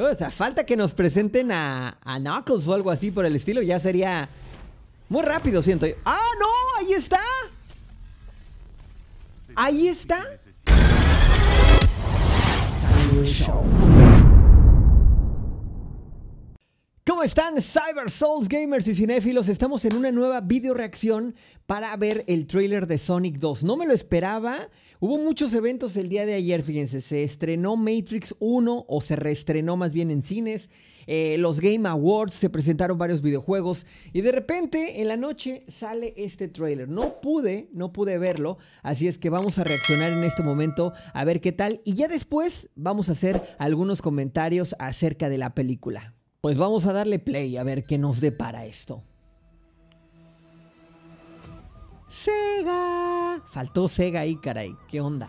O sea, falta que nos presenten a, a Knuckles o algo así por el estilo. Ya sería muy rápido, siento ¡Ah, no! ¡Ahí está! ¡Ahí está! ¿Cómo están Cyber Souls Gamers y cinéfilos? Estamos en una nueva video reacción para ver el trailer de Sonic 2. No me lo esperaba. Hubo muchos eventos el día de ayer, fíjense. Se estrenó Matrix 1 o se reestrenó más bien en cines. Eh, los Game Awards, se presentaron varios videojuegos y de repente en la noche sale este trailer No pude, no pude verlo, así es que vamos a reaccionar en este momento a ver qué tal y ya después vamos a hacer algunos comentarios acerca de la película. Pues vamos a darle play a ver qué nos depara esto. Sega. Faltó Sega ahí, caray. ¿Qué onda?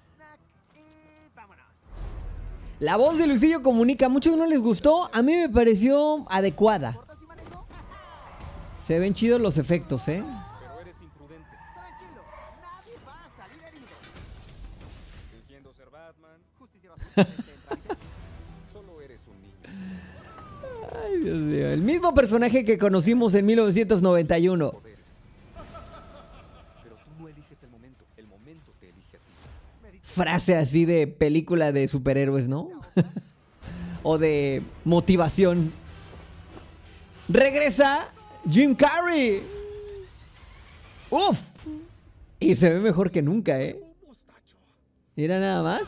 La voz de Luisillo comunica. muchos no les gustó. A mí me pareció adecuada. Se ven chidos los efectos, ¿eh? El mismo personaje que conocimos en 1991. Frase así de película de superhéroes, ¿no? o de motivación. Regresa Jim Carrey. Uf. Y se ve mejor que nunca, ¿eh? Mira nada más.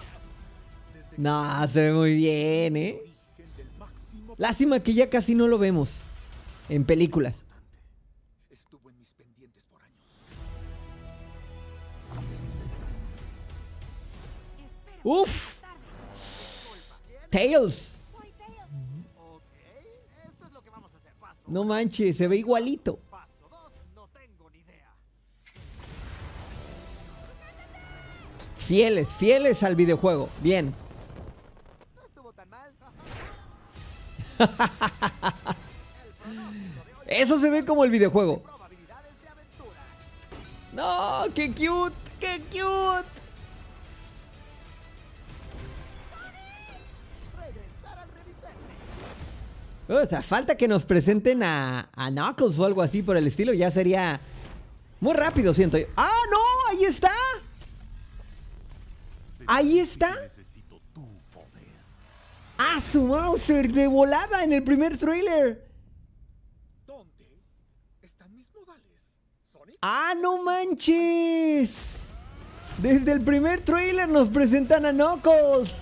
No, se ve muy bien, ¿eh? Lástima que ya casi no lo vemos en películas. Uf. Tails. No manches, se ve igualito. Fieles, fieles al videojuego. Bien. Eso se ve como el videojuego. No, qué cute, qué cute. O sea, falta que nos presenten a, a Knuckles o algo así por el estilo. Ya sería muy rápido, siento ¡Ah, no! ¡Ahí está! ¡Ahí está! ¡Ah, su Mauser! ¡De volada en el primer trailer! están ¡Ah, no manches! Desde el primer tráiler nos presentan a Knuckles.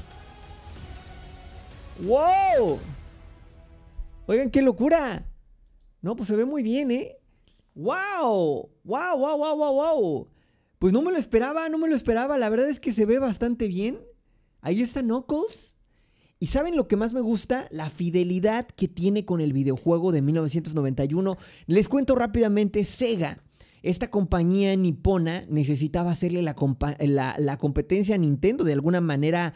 ¡Wow! Oigan, qué locura. No, pues se ve muy bien, ¿eh? ¡Wow! ¡Wow, wow, wow, wow, wow! Pues no me lo esperaba, no me lo esperaba. La verdad es que se ve bastante bien. Ahí está Knuckles. Y saben lo que más me gusta, la fidelidad que tiene con el videojuego de 1991. Les cuento rápidamente, Sega. Esta compañía nipona necesitaba hacerle la, la competencia a Nintendo de alguna manera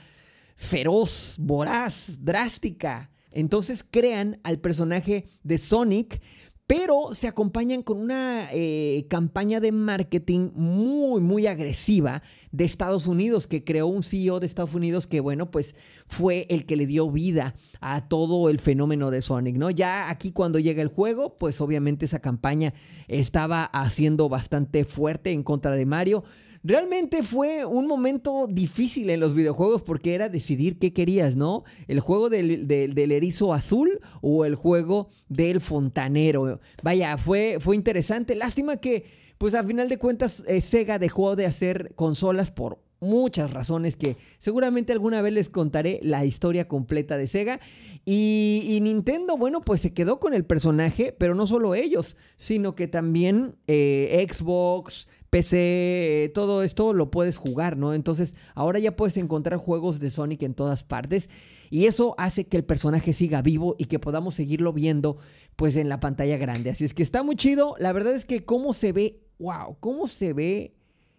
feroz, voraz, drástica. Entonces crean al personaje de Sonic pero se acompañan con una eh, campaña de marketing muy, muy agresiva de Estados Unidos, que creó un CEO de Estados Unidos que, bueno, pues fue el que le dio vida a todo el fenómeno de Sonic, ¿no? Ya aquí cuando llega el juego, pues obviamente esa campaña estaba haciendo bastante fuerte en contra de Mario. Realmente fue un momento difícil en los videojuegos porque era decidir qué querías, ¿no? ¿El juego del, erizo azul o el juego del fontanero? Vaya, fue, fue interesante. Lástima que, pues a final de cuentas, eh, Sega dejó de hacer consolas por muchas razones que seguramente alguna vez les contaré la historia completa de Sega. Y, Nintendo, bueno, pues se quedó con el personaje, pero no solo ellos, sino que también eh, Xbox, PC, eh, todo esto lo puedes jugar, ¿no? Entonces ahora ya puedes encontrar juegos de Sonic en todas partes. Y eso hace que el personaje siga vivo y que podamos seguirlo viendo pues en la pantalla grande. Así es que está muy chido. La verdad es que cómo se ve, wow, cómo se ve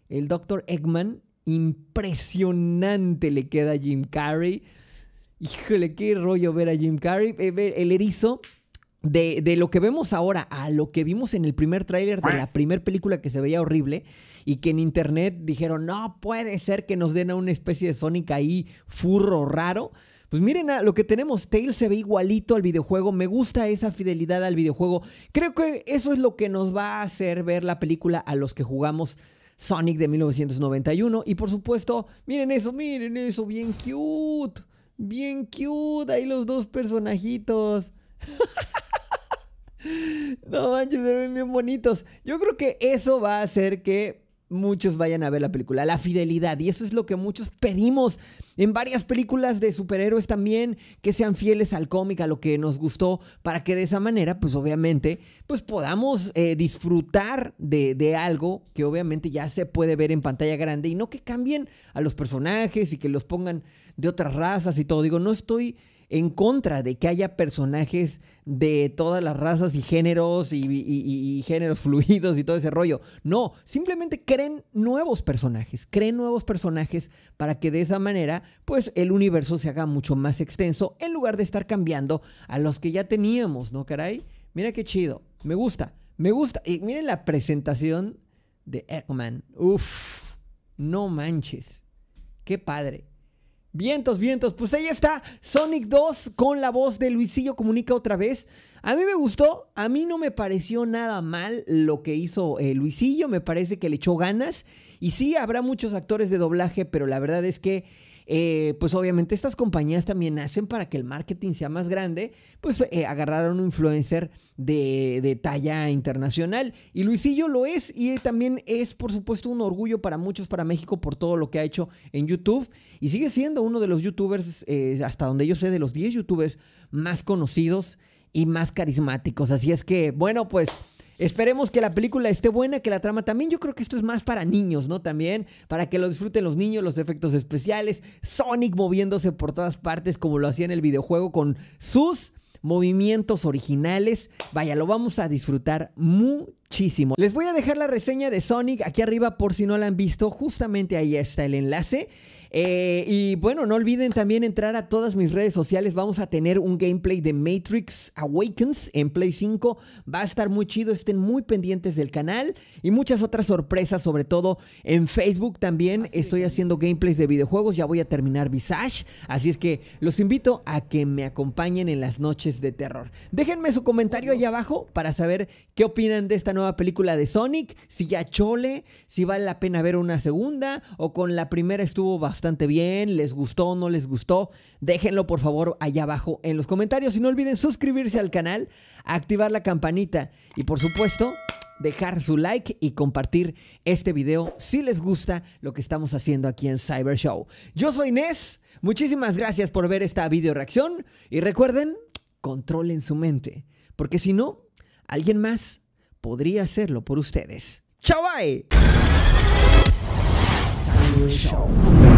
el Dr. Eggman impresionante le queda a Jim Carrey. Híjole, qué rollo ver a Jim Carrey. Eh, el erizo de, de, lo que vemos ahora a lo que vimos en el primer tráiler de la primera película que se veía horrible y que en internet dijeron, no puede ser que nos den a una especie de Sonic ahí furro raro. Pues miren a ah, lo que tenemos. Tails se ve igualito al videojuego. Me gusta esa fidelidad al videojuego. Creo que eso es lo que nos va a hacer ver la película a los que jugamos Sonic de 1991. Y por supuesto, miren eso, miren eso. Bien cute. Bien cute. Ahí los dos personajitos. no manches, se ven bien bonitos. Yo creo que eso va a hacer que muchos vayan a ver la película, la fidelidad. Y eso es lo que muchos pedimos en varias películas de superhéroes también, que sean fieles al cómic, a lo que nos gustó, para que de esa manera, pues obviamente, pues podamos eh, disfrutar de, de, algo que obviamente ya se puede ver en pantalla grande y no que cambien a los personajes y que los pongan de otras razas y todo. Digo, no estoy en contra de que haya personajes de todas las razas y géneros y, géneros fluidos y todo ese rollo. No, simplemente creen nuevos personajes, creen nuevos personajes para que de esa manera pues el universo se haga mucho más extenso en lugar de estar cambiando a los que ya teníamos, ¿no, caray? Mira qué chido, me gusta, me gusta. Y miren la presentación de Eggman. Uf, no manches, qué padre. Vientos, vientos. Pues ahí está Sonic 2 con la voz de Luisillo Comunica otra vez. A mí me gustó, a mí no me pareció nada mal lo que hizo eh, Luisillo, me parece que le echó ganas. Y sí, habrá muchos actores de doblaje, pero la verdad es que eh, pues obviamente estas compañías también hacen para que el marketing sea más grande, pues agarrar eh, agarraron un influencer de, talla internacional. Y Luisillo lo es y también es, por supuesto, un orgullo para muchos, para México, por todo lo que ha hecho en YouTube. Y sigue siendo uno de los youtubers, eh, hasta donde yo sé, de los 10 youtubers más conocidos y más carismáticos. Así es que, bueno, pues... Esperemos que la película esté buena, que la trama también. Yo creo que esto es más para niños, ¿no? También, para que lo disfruten los niños, los efectos especiales, Sonic moviéndose por todas partes como lo hacía en el videojuego con sus movimientos originales. Vaya, lo vamos a disfrutar muchísimo. Les voy a dejar la reseña de Sonic aquí arriba por si no la han visto. Justamente ahí está el enlace. Eh, y bueno, no olviden también entrar a todas mis redes sociales. Vamos a tener un gameplay de Matrix Awakens en Play 5. Va a estar muy chido. Estén muy pendientes del canal y muchas otras sorpresas, sobre todo en Facebook también. Estoy haciendo gameplays de videojuegos. Ya voy a terminar Visage. Así es que los invito a que me acompañen en las noches de terror. Déjenme su comentario ahí abajo para saber qué opinan de esta nueva película de Sonic. Si ya chole, si vale la pena ver una segunda o con la primera estuvo bastante bastante bien, les gustó, no les gustó, déjenlo por favor allá abajo en los comentarios y no olviden suscribirse al canal, activar la campanita y por supuesto dejar su like y compartir este video si les gusta lo que estamos haciendo aquí en Cyber Show. Yo soy Inés, muchísimas gracias por ver esta video reacción y recuerden, controlen su mente, porque si no, alguien más podría hacerlo por ustedes. ¡Chao! Bye!